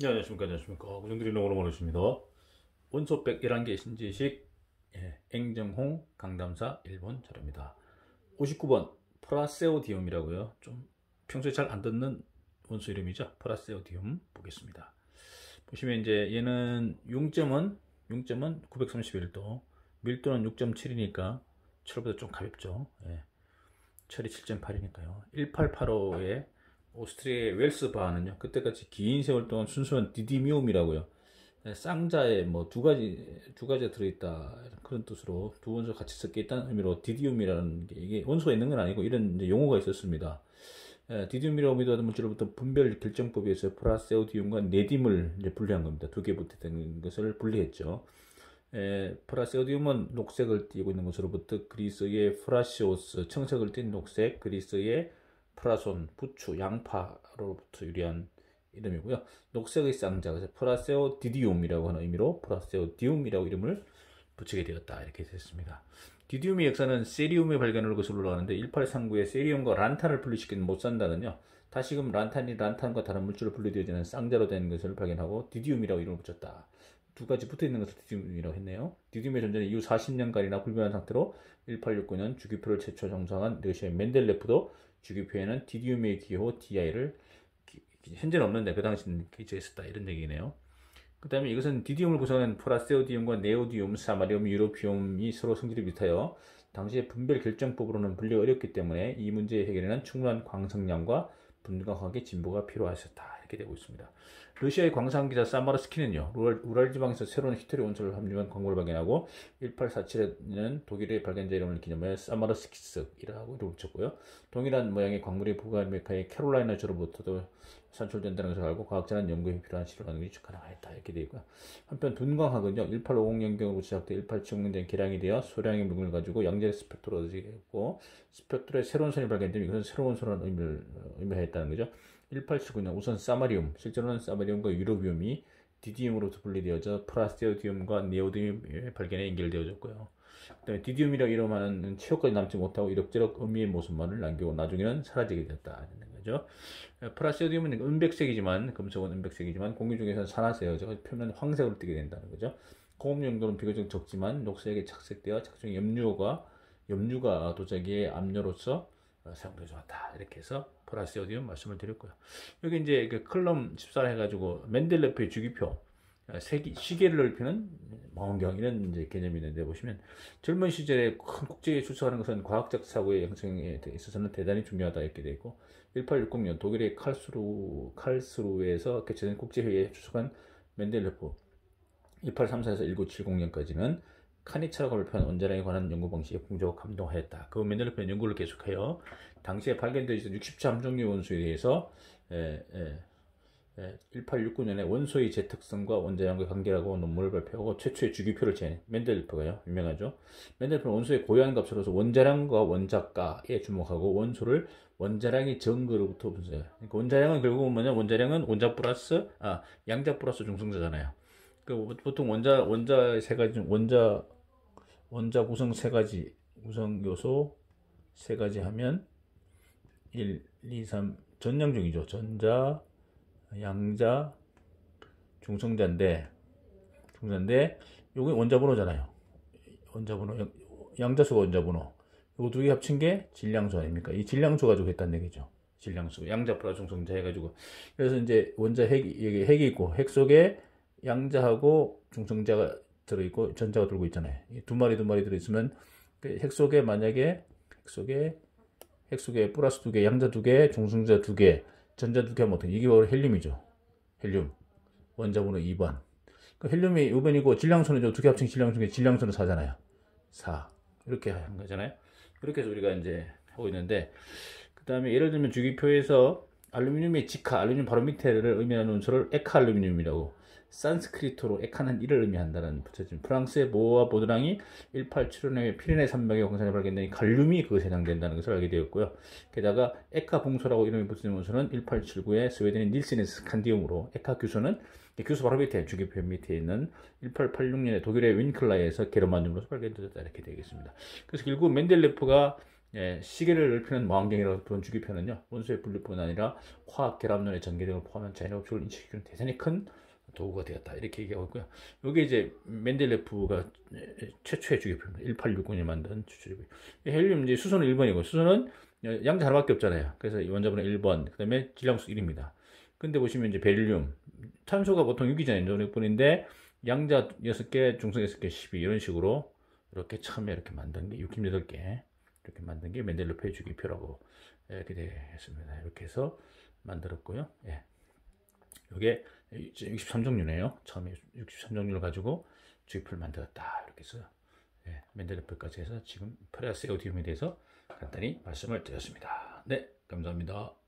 네, 안녕하십니까 안녕하십니까 구정드이 농으로 모르십니다 원소백 11개 신지식 예, 앵정홍 강담사 일본 자료입니다 59번 프라세오디움이라고요 좀 평소에 잘 안 듣는 원소 이름이죠 프라세오디움 보겠습니다 보시면 이제 얘는 용점은 용점은 931도 밀도는 6.7이니까 철보다 좀 가볍죠 예, 철이 7.8이니까요 1885에 오스트리아의 웰스 바는요 그때까지 긴 세월 동안 순수한 디디미움이라고요. 네, 쌍자에 뭐 두 가지 두 가지가 들어있다 그런 뜻으로 두 원소 같이 섞여 있다는 의미로 디디움이라는 게 이게 원소가 있는 건 아니고 이런 용어가 있었습니다. 네, 디디움이라고 의도하는 물질로부터 분별 결정법에 의해서 프라세오디움과 네딤을 이제 분리한 겁니다. 두개부터있는 것을 분리했죠. 에, 네, 프라세오디움은 녹색을 띠고 있는 것으로부터 그리스의 프라시오스 청색을 띤 녹색, 그리스의 프라손, 부추, 양파로부터 유리한 이름이고요. 녹색의 쌍자, 그래서 프라세오디디움이라고 하는 의미로 프라세오디움이라고 이름을 붙이게 되었다. 이렇게 됐습니다. 디디움의 역사는 세리움의 발견으로 것으 올라가는데 1839에 세리움과 란탄을 분리시킨 못산다는요. 다시금 란탄이 란탄과 다른 물질로 분리되어지는 쌍자로 된 것을 발견하고 디디움이라고 이름을 붙였다. 두 가지 붙어 있는 것을 디듐이라고 했네요. 디듐의 존재 이후 40년간이나 불변한 상태로 1869년 주기표를 최초 정상한 러시아의 맨델레프도 주기표에는 디듐의 기호 DI를 현재는 없는데 그 당시는 기재했었다 이런 얘기네요. 그 다음에 이것은 디듐을 구성하는 프라세오디움과 네오디움, 사마리움, 유로피움이 서로 성질이 비슷하여 당시의 분별 결정법으로는 분리 어렵기 때문에 이 문제의 해결에는 충분한 광성량과 분광하게 진보가 필요하셨다. 갖게 되고 있습니다. 러시아의 광산기자 사마르스키는요. 우랄, 지방에서 새로운 히트리 온천을 합류한 광고를 발견하고 1847에는 독일의 발견자 이름을 기념해 사마르스키스라고 이름을 붙였고요. 동일한 모양의 광물이 북아메리카의 캐롤라이나주로부터도 산출된다는 것을 알고 과학자는 연구에 필요한 실험하는 것이 가능하였다 이렇게 되어 있고요. 한편 둔광학은요. 1850 년경으로 시작돼 1870년대 개량이 되어 소량의 물을 가지고 양자의 스펙트로 얻어지게 했고 스펙트로의 새로운 선이 발견되면 이것은 새로운 선을 의미 의미하였다는 거죠. 1879년 우선 사마리움, 실제로는 사마리움과 유로비움이 디디움으로 분리되어져 프라스테오디움과 네오디움의 발견에 연결되어졌고요. 그다음에 디디움이라 이름하는 최후까지 남지 못하고 이럭저럭 의미의 모습만을 남기고 나중에는 사라지게 되었다는 죠프라스오디움은 은백색이지만 금속은 은백색이지만 공기 중에서는 산화세여 표면 황색으로 뜨게 된다는 거죠. 공업 용도는 비교적 적지만 녹색에 착색되어 착중 염류가 염류가 도자기의 압류로서 어, 사용도 좋다. 았 이렇게 해서 플라스 오디움 말씀을 드렸고요. 여기 이제 그 클럼 14를 해가지고 맨델레프의 주기표 어, 세기, 시계를 넓히는 망원경 이런 이제 개념이 있는데 보시면 젊은 시절에 큰 국제에 출석하는 것은 과학적 사고의 양성에 있어서는 대단히 중요하다 이렇게 되어 있고 1860년 독일의 칼스루 칼스루에서 개최된 국제회의에 출석한 맨델레프 1834에서 1970년까지는 카니차가 발표한 원자량에 관한 연구 방식에 풍조가 감동하였다. 그맨델로프 연구를 계속해요. 당시에 발견된 60차 함정류 원소에 의해서 에, 에, 1869년에 원소의 재특성과 원자량과 관계라고 논문을 발표하고 최초의 주기표를 제한 델프가요 유명하죠. 맨델프는 원소의 고유한 값으로서 원자량과 원자가에 주목하고 원소를 원자량의 정거로부터 분석해요. 그러니까 원자량은 결국은 뭐냐? 원자량은 원자 플러스 아 양자 플러스 중성자잖아요. 그 보통 원자 원자세 가지 중 원자 원자 구성 세 가지, 구성 요소 세 가지 하면 1, 2, 3전량종이죠 전자, 양자, 중성자인데 중성자인데 요게 원자 번호잖아요. 원자 번호 양자수가 원자 번호. 이거두 개 합친 게 질량수 아닙니까? 이 질량수 가지고 했다는 얘기죠. 질량수, 양자 플러스 중성자 해가지고 그래서 이제 원자 핵이 핵이 있고 핵 속에 양자하고 중성자가 들어있고 전자가 들고 있잖아요. 두 마리 두 마리 들어있으면 그핵 속에 만약에 핵 속에 핵 속에 플러스 두 개, 양자 두 개, 중성자 두 개, 전자 두개 하면 어떻게? 이게 바로 헬륨이죠. 헬륨. 원자번호 2번. 그 그러니까 헬륨이 우변이고 질량수는 두개 합친 질량수인 질량수는 4잖아요. 4. 이렇게 하는 거잖아요. 이렇게 해서 우리가 이제 하고 있는데 그 다음에 예를 들면 주기표에서 알루미늄의 직하, 알루미늄 바로 밑에를 의미하는 운소를 에카 알루미늄이라고 산스크리토로 에카는 이를 의미한다는 붙여진 프랑스의 모호와 보드랑이 1875년에 피레네 산맥의 공산에 발견된 갈륨이 그것에 해당된다는 것을 알게 되었고요. 게다가 에카 봉소라고 이름이 붙은 원소는 1 8 7 9의 스웨덴의 닐슨의 스칸디움으로 에카 교수는 교수 바로 밑에 주기표 밑에 있는 1886년에 독일의 윈클라에서 게르마늄으로 발견되었다 이렇게 되겠습니다. 그래서 결국 맨델레프가 예, 시계를 넓히는 망원경이라고 부른 주기표는요 원소의 분류뿐 아니라 화학 결합론의 전개 등을 포함한 자연의 법칙을 인식시키는 대단히 큰 도구가 되었다. 이렇게 얘기하고 있고요. 이게 이제 맨델레프가 최초의 주기표입니다. 1869년에 만든 주기표. 헬륨 이제 수소는 1번이고, 수소는 양자 하나밖에 없잖아요. 그래서 원자번호 1번, 그 다음에 질량수 1입니다. 근데 보시면 이제 벨륨, 탄소가 보통 6이잖아요. 6분인데, 양자 6개, 중성 6개, 12. 이런 식으로 이렇게 처음에 이렇게 만든 게 68개. 이렇게 만든 게 맨델레프의 주기표라고 이렇게 예, 되겠습니다. 이렇게 해서 만들었고요. 예. 이게 63종류네요. 처음에 63종류를 가지고 주입표를 만들었다. 이렇게 써요. 네, 맨델레프까지 해서 지금 프레아스 오디움에 대해서 간단히 말씀을 드렸습니다. 네, 감사합니다.